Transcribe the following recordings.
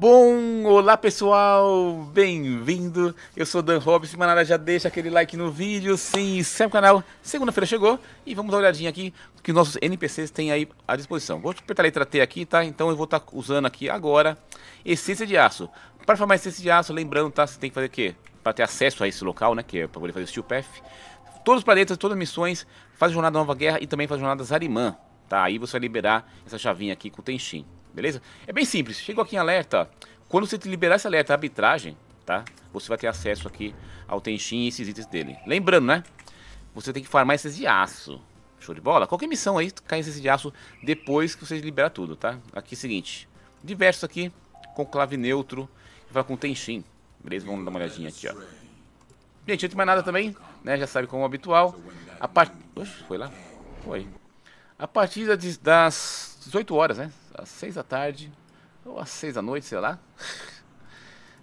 Bom, olá pessoal, bem-vindo. Eu sou Dan Robson, manada já deixa aquele like no vídeo, sim, inscreve no canal. Segunda-feira chegou e vamos dar uma olhadinha aqui que nossos NPCs têm aí à disposição. Vou apertar a letra T aqui, tá? Então eu vou estar tá usando aqui agora essência de aço. Para formar essência de aço, lembrando, tá? Você tem que fazer o quê? Para ter acesso a esse local, né? Que é para poder fazer Steel Path. Todos os planetas, todas as missões, faz jornada Nova Guerra e também faz jornadas Arimã, tá? Aí você vai liberar essa chavinha aqui com o Tenshin beleza? É bem simples, chegou aqui em alerta, quando você liberar esse alerta arbitragem, tá? Você vai ter acesso aqui ao tenchin e esses itens dele. Lembrando, né? Você tem que farmar esses de aço. Show de bola? Qualquer missão aí, cai esses de aço depois que você liberar tudo, tá? Aqui é o seguinte, diversos aqui, conclave neutro, e vai com tenchin. Beleza? Vamos dar uma olhadinha aqui, ó. Gente, antes de mais nada também, né? Já sabe como é habitual. A part... Oxe, foi lá? Foi. A partir das 18 horas, né? Às 6 da tarde, ou às 6 da noite, sei lá.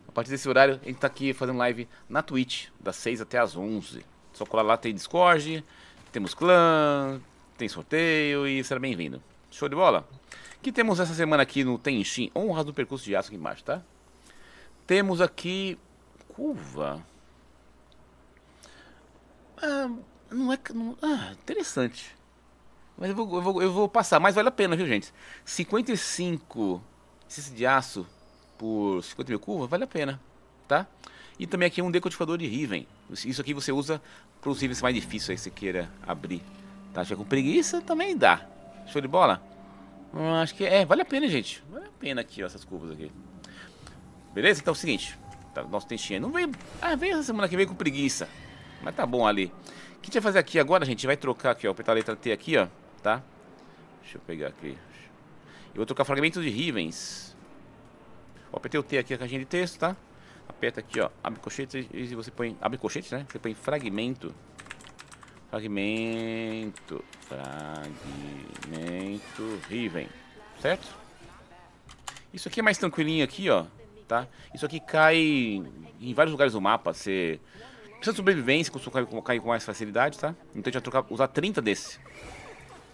A partir desse horário, a gente tá aqui fazendo live na Twitch, das 6 até as 11. Só colar lá, tem Discord, temos clã, tem sorteio e será bem-vindo. Show de bola? que temos essa semana aqui no shin Honras do percurso de aço aqui embaixo, tá? Temos aqui... Curva... Ah, não é... Não, ah, interessante. Mas eu vou, eu vou, eu vou passar, mas vale a pena, viu, gente? 55 cc de aço por 50 mil curvas, vale a pena, tá? E também aqui um decodificador de Riven. Isso aqui você usa para os Rivens mais difíceis aí, se queira abrir. Tá? Já é com preguiça também dá. Show de bola? Hum, acho que é, vale a pena, gente. Vale a pena aqui, ó, essas curvas aqui. Beleza? Então é o seguinte. Tá, nosso tentinho não veio... Ah, veio essa semana que veio com preguiça. Mas tá bom ali. O que a gente vai fazer aqui agora, gente? Vai trocar aqui, ó. Apertar a letra T aqui, ó tá? Deixa eu pegar aqui. Eu vou trocar fragmentos de Rivens. aperta o T aqui na caixinha de texto, tá? Aperta aqui, ó. Abre colchete e você põe... Abre colchete, né? Você põe fragmento. Fragmento. Fragmento Riven. Certo? Isso aqui é mais tranquilinho aqui, ó. Tá? Isso aqui cai em vários lugares do mapa. Você precisa de sobrevivência, cai com mais facilidade, tá? Então a gente vai trocar, usar 30 desse.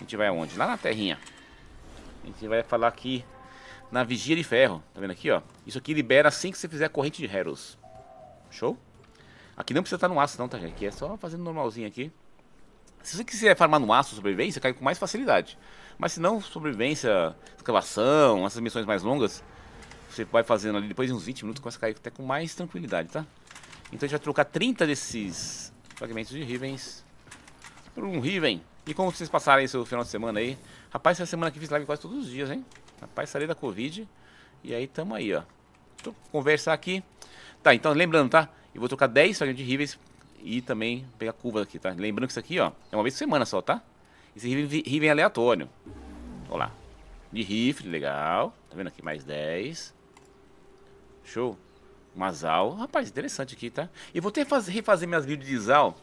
A gente vai aonde? Lá na terrinha. A gente vai falar aqui na Vigia de Ferro. Tá vendo aqui, ó? Isso aqui libera assim que você fizer a corrente de Heros. Show? Aqui não precisa estar no aço não, tá, gente? Aqui é só fazendo normalzinho aqui. Se você quiser farmar no aço sobrevivência, cai com mais facilidade. Mas se não, sobrevivência, escavação, essas missões mais longas, você vai fazendo ali depois de uns 20 minutos, começa a cair até com mais tranquilidade, tá? Então a gente vai trocar 30 desses fragmentos de Rivens por um Riven e como vocês passaram esse final de semana aí? Rapaz, essa semana que fiz live quase todos os dias, hein? Rapaz, saí da Covid. E aí tamo aí, ó. Tô conversar aqui. Tá, então lembrando, tá? Eu vou trocar 10 fragmentos de rivens e também pegar curva aqui, tá? Lembrando que isso aqui, ó, é uma vez por semana só, tá? Esse riven, riven é aleatório. Ó lá. De rifle, legal. Tá vendo aqui? Mais 10. Show. Masal. Rapaz, interessante aqui, tá? E vou ter que refazer minhas vídeos de Zal.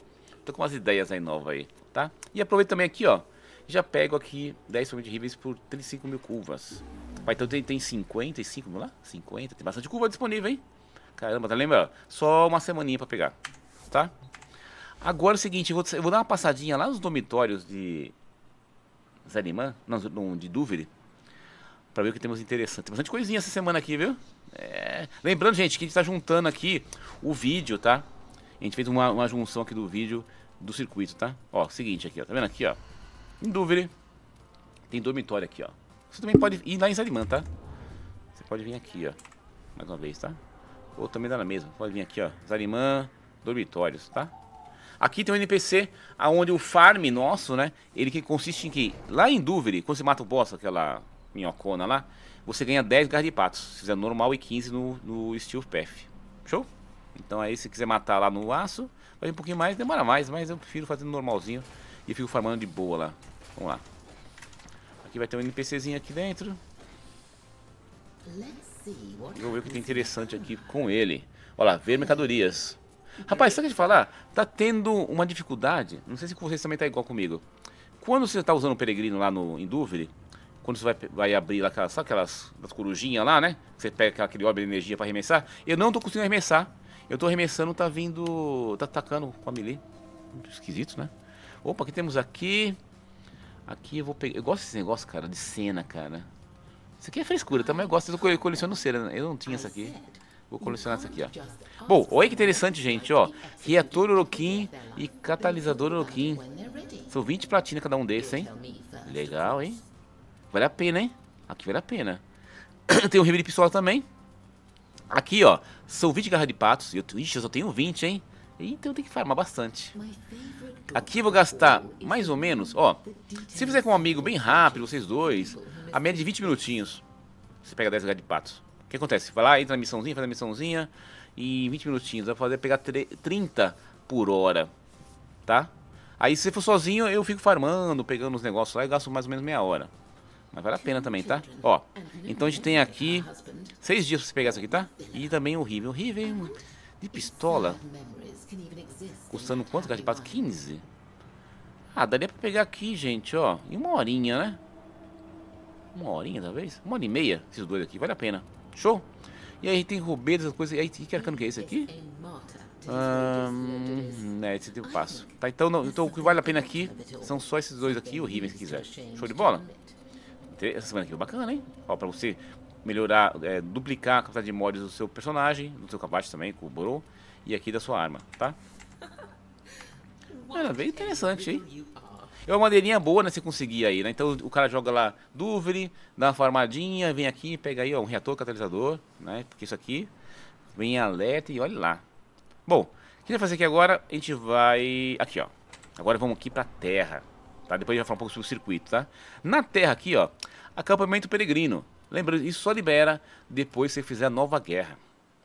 Tô com umas ideias aí novas aí tá? E aproveito também aqui, ó, já pego aqui 10 somente horríveis por 35 mil curvas. Vai, então tem, tem 55, vamos lá? 50, tem bastante curva disponível, hein? Caramba, tá lembra? Só uma semaninha pra pegar, tá? Agora é o seguinte, eu vou, eu vou dar uma passadinha lá nos dormitórios de Zanimã, não, de Dúvida, pra ver o que temos interessante. Tem bastante coisinha essa semana aqui, viu? É... Lembrando, gente, que a gente tá juntando aqui o vídeo, tá? A gente fez uma, uma junção aqui do vídeo do circuito, tá? Ó, seguinte aqui, ó. Tá vendo aqui, ó? Em dúvida, tem dormitório aqui, ó. Você também pode ir lá em Zalimã, tá? Você pode vir aqui, ó. Mais uma vez, tá? Ou também dá na mesma. Pode vir aqui, ó. Zalimã, dormitórios, tá? Aqui tem um NPC aonde o farm nosso, né? Ele que consiste em que, lá em dúvida, quando você mata o boss, aquela minhocona lá, você ganha 10 garras de patos. Se fizer normal e 15 no, no Steel Path. Show? Então aí se quiser matar lá no aço, vai um pouquinho mais, demora mais, mas eu prefiro fazer normalzinho e fico farmando de boa lá. Vamos lá. Aqui vai ter um NPCzinho aqui dentro. Vamos ver o que tem interessante aqui com ele. Olha lá, ver mercadorias. Rapaz, sabe o que eu te falar? Tá tendo uma dificuldade, não sei se você vocês também tá igual comigo. Quando você tá usando o Peregrino lá no Indúvile, quando você vai, vai abrir lá, aquelas, sabe aquelas corujinhas lá, né? Você pega aquele orbe de energia para arremessar. Eu não tô conseguindo arremessar. Eu tô arremessando, tá vindo. Tá atacando com a melee. Esquisito, né? Opa, o que temos aqui? Aqui eu vou pegar. Eu gosto desse negócio, cara, de cena, cara. Isso aqui é frescura, também tá? eu gosto. Eu coleciono cena. Né? Eu não tinha essa aqui. Vou colecionar essa aqui, ó. Bom, olha que interessante, gente, ó. Reator Orokin e catalisador Orokin. São 20 platina cada um desses, hein? Legal, hein? Vale a pena, hein? Aqui vale a pena. Tem um revir de pistola também. Aqui, ó, são 20 garras de patos. E eu, ixi, eu só tenho 20, hein? Então eu tenho que farmar bastante. Aqui eu vou gastar mais ou menos, ó. Se fizer com um amigo bem rápido, vocês dois, a média de 20 minutinhos, você pega 10 garras de patos. O que acontece? Vai lá, entra na missãozinha, faz a missãozinha e em 20 minutinhos vai fazer pegar 30 por hora, tá? Aí se for sozinho, eu fico farmando, pegando os negócios lá e gasto mais ou menos meia hora. Mas vale a pena também, tá? Ó, então a gente tem aqui seis dias pra você pegar isso aqui, tá? E também o Riven. O Riven de pistola, custando quanto, cara? De pato? 15? Ah, daria pra pegar aqui, gente, ó. Em uma horinha, né? Uma horinha, talvez? Uma hora e meia, esses dois aqui. Vale a pena. Show? E aí tem rubeiros, essas coisas. E aí, que é, arcano que é esse aqui? Hum, é, esse tem o passo. Tá, então, não, então o que vale a pena aqui são só esses dois aqui e o Riven, se quiser. Show de bola? Essa semana aqui bacana, hein? Ó, pra você melhorar, é, duplicar a capacidade de mods do seu personagem, do seu capacete também, com o Boro, e aqui da sua arma, tá? Era bem interessante, hein? É uma madeirinha boa, né? Você conseguir aí, né? Então o cara joga lá Duvre, dá uma farmadinha, vem aqui, pega aí, ó, um reator catalisador, né? Porque isso aqui vem alerta e olha lá. Bom, o que a gente vai fazer aqui agora? A gente vai. Aqui, ó. Agora vamos aqui pra terra. Tá? Depois a gente vai falar um pouco sobre o circuito, tá? Na terra aqui, ó, acampamento peregrino. Lembrando, isso só libera depois que você fizer a nova guerra.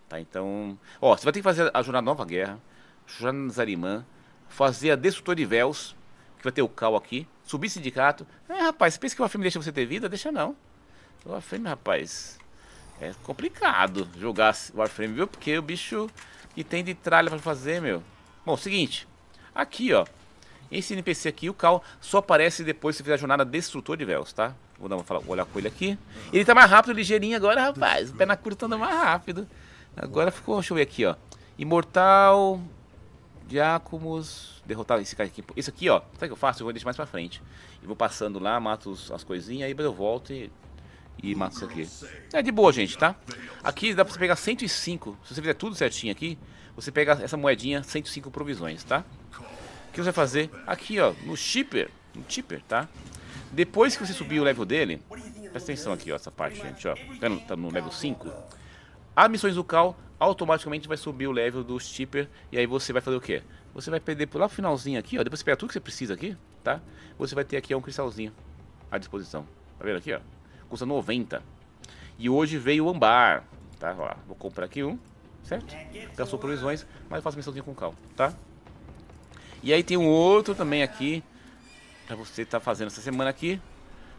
Tá? Então, ó, você vai ter que fazer a jornada Nova Guerra, jornada Zarimã, fazer a destrutor de véus, que vai ter o cal aqui, subir sindicato. É, rapaz, você pensa que o Warframe deixa você ter vida? Deixa não. Warframe, rapaz, é complicado jogar Warframe, viu? Porque o bicho que tem de tralha pra fazer, meu. Bom, seguinte, aqui, ó, esse NPC aqui, o Cal, só aparece depois se fizer a jornada Destrutor de Véus, tá? Vou dar uma falar, olhar com ele aqui. Ele tá mais rápido, ligeirinho agora, rapaz. O pé na curta tá anda mais rápido. Agora ficou, deixa eu ver aqui, ó. Imortal, Diácomos, derrotar esse cara aqui. Isso aqui, ó, sabe o que eu faço? Eu vou deixar mais pra frente. E vou passando lá, mato as coisinhas, aí eu volto e, e mato isso aqui. É de boa, gente, tá? Aqui dá pra você pegar 105. Se você fizer tudo certinho aqui, você pega essa moedinha, 105 provisões, tá? que você vai fazer aqui, ó, no shipper, no shipper, tá? Depois que você subir o level dele, presta atenção aqui, ó, essa parte, gente, ó, tá no, tá no level 5, as missões do Cal automaticamente vai subir o level do shipper e aí você vai fazer o quê? Você vai perder por lá pro finalzinho aqui, ó, depois você pega tudo que você precisa aqui, tá? Você vai ter aqui ó, um cristalzinho à disposição, tá vendo aqui, ó? Custa 90. E hoje veio o ambar, tá? Ó, vou comprar aqui um, certo? Gastou provisões, mas eu faço missãozinha com o Cal, Tá? E aí tem um outro também aqui, para você estar tá fazendo essa semana aqui.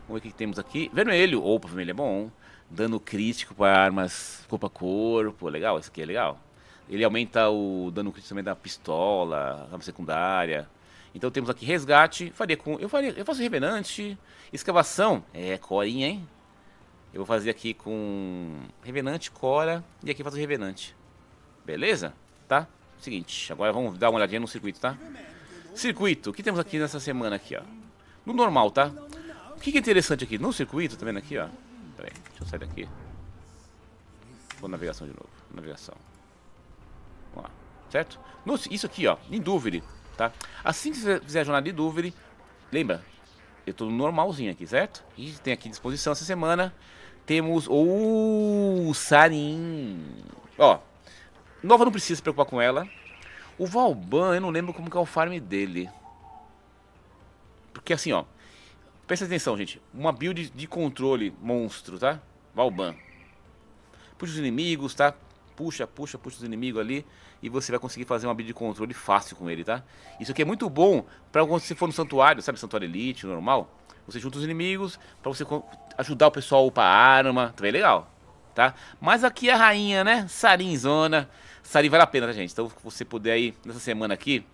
Vamos ver o que temos aqui. Vermelho, opa, vermelho é bom. Dano crítico para armas corpo a corpo, legal, esse aqui é legal. Ele aumenta o dano crítico também da pistola, arma secundária. Então temos aqui resgate, faria com... Eu, faria, eu faço revenante, escavação, é corinha, hein? Eu vou fazer aqui com revenante, cora e aqui faço revenante. Beleza? Tá? Seguinte, agora vamos dar uma olhadinha no circuito, tá? Circuito, o que temos aqui nessa semana aqui, ó? No normal, tá? O que, que é interessante aqui? No circuito, tá vendo aqui, ó? Pera aí, deixa eu sair daqui. Vou navegação de novo. Navegação. Vamos lá. Certo? No, isso aqui, ó, em dúvida, tá? Assim que você fizer a jornada de dúvida, lembra? Eu tô normalzinho aqui, certo? E tem aqui disposição essa semana. Temos o Sarin. Ó, Nova não precisa se preocupar com ela. O Valban, eu não lembro como que é o farm dele. Porque assim, ó. Presta atenção, gente. Uma build de controle monstro, tá? Valban. Puxa os inimigos, tá? Puxa, puxa, puxa os inimigos ali. E você vai conseguir fazer uma build de controle fácil com ele, tá? Isso aqui é muito bom pra quando você for no santuário, sabe? Santuário Elite, normal. Você junta os inimigos pra você ajudar o pessoal a upar arma. Também é legal, tá? Mas aqui é a rainha, né? Sarinzona. Sarim vale a pena, tá, gente? Então, se você puder aí, nessa semana aqui.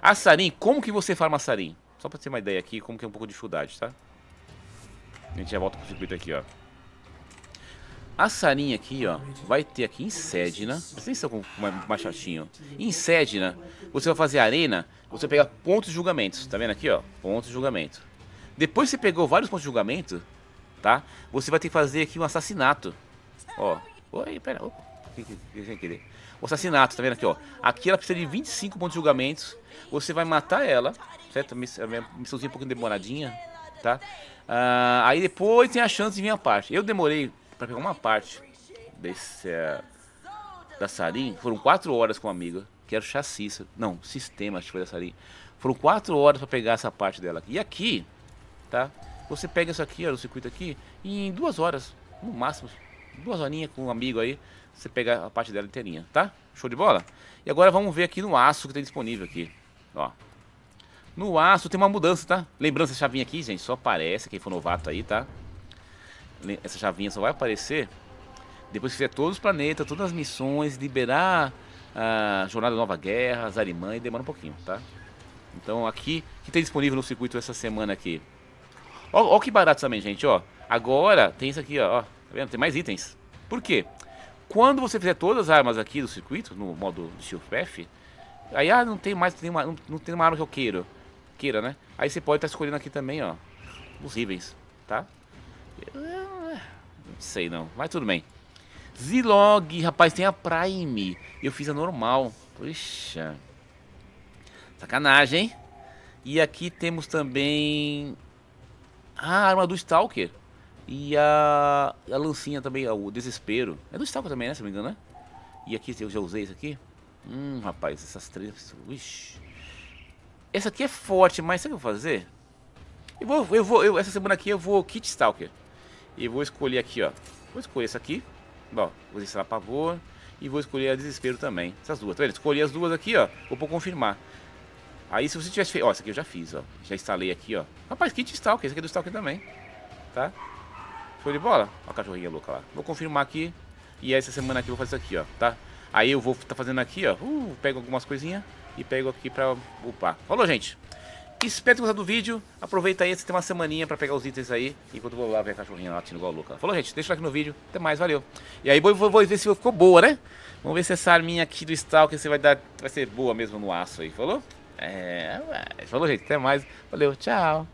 A sarim, como que você farma sarim? Só pra ter uma ideia aqui, como que é um pouco de dificuldade, tá? A gente já volta pro circuito aqui, ó. A Sarim aqui, ó, vai ter aqui em Sedna. vocês estão com mais chatinho. Em Sedna, você vai fazer arena, você pega pegar pontos de julgamento. Tá vendo aqui, ó? Pontos de julgamento. Depois que você pegou vários pontos de julgamento, tá? Você vai ter que fazer aqui um assassinato. Ó. Oi, pera. que que, querer o assassinato, tá vendo aqui, ó? Aqui ela precisa de 25 pontos de julgamentos. Você vai matar ela, certo? A missãozinha um pouquinho demoradinha, tá? Uh, aí depois tem a chance de vir a parte. Eu demorei pra pegar uma parte desse, uh, da Sarin. Foram 4 horas com a amiga, que era o chassi. Não, sistema, acho que foi da Sarin. Foram 4 horas pra pegar essa parte dela. E aqui, tá? Você pega isso aqui, ó, no circuito aqui, em 2 horas, no máximo duas horinhas com um amigo aí, você pega a parte dela inteirinha, tá? Show de bola? E agora vamos ver aqui no aço que tem disponível aqui, ó. No aço tem uma mudança, tá? Lembrando, essa chavinha aqui, gente, só aparece, quem for novato aí, tá? Essa chavinha só vai aparecer depois que fizer todos os planetas, todas as missões, liberar a Jornada Nova Guerra, Zarimã, e demora um pouquinho, tá? Então aqui, que tem disponível no circuito essa semana aqui? Ó, ó que barato também, gente, ó. Agora tem isso aqui, ó. Tá vendo? Tem mais itens. Por quê? Quando você fizer todas as armas aqui do circuito, no modo Shift aí ah, não tem mais nenhuma, não, não tem uma arma que eu queiro, queira, né? Aí você pode estar tá escolhendo aqui também, ó, os rivens, tá? Não sei não, mas tudo bem. Zilog, rapaz, tem a Prime. Eu fiz a normal. Puxa. Sacanagem, hein? E aqui temos também... Ah, a arma do Stalker. E a, a lancinha também, o desespero. É do Stalker também, né? Se não me engano, né? E aqui, eu já usei isso aqui. Hum, rapaz, essas três... Ixi. Essa aqui é forte, mas sabe o que eu vou fazer? Eu vou, eu vou, eu, essa semana aqui eu vou Kit Stalker. E vou escolher aqui, ó. Vou escolher essa aqui. Bom, vou instalar pavor. E vou escolher a desespero também. Essas duas, tá vendo? Escolhi as duas aqui, ó. Vou por confirmar. Aí se você tivesse feito... Ó, essa aqui eu já fiz, ó. Já instalei aqui, ó. Rapaz, Kit Stalker. Essa aqui é do Stalker também. Tá? Show de bola? Ó a cachorrinha louca lá. Vou confirmar aqui. E essa semana aqui eu vou fazer isso aqui, ó, tá? Aí eu vou estar tá fazendo aqui, ó. Uh, pego algumas coisinhas e pego aqui pra upar. Falou, gente. Espero que gostado do vídeo. Aproveita aí, você tem uma semaninha pra pegar os itens aí. Enquanto eu vou lá ver a cachorrinha latindo igual louca. Falou, gente. Deixa o like no vídeo. Até mais, valeu. E aí vou, vou, vou ver se ficou boa, né? Vamos ver se essa arminha aqui do Stalker você vai dar, vai ser boa mesmo no aço aí. Falou? É, falou, gente. Até mais. Valeu, tchau.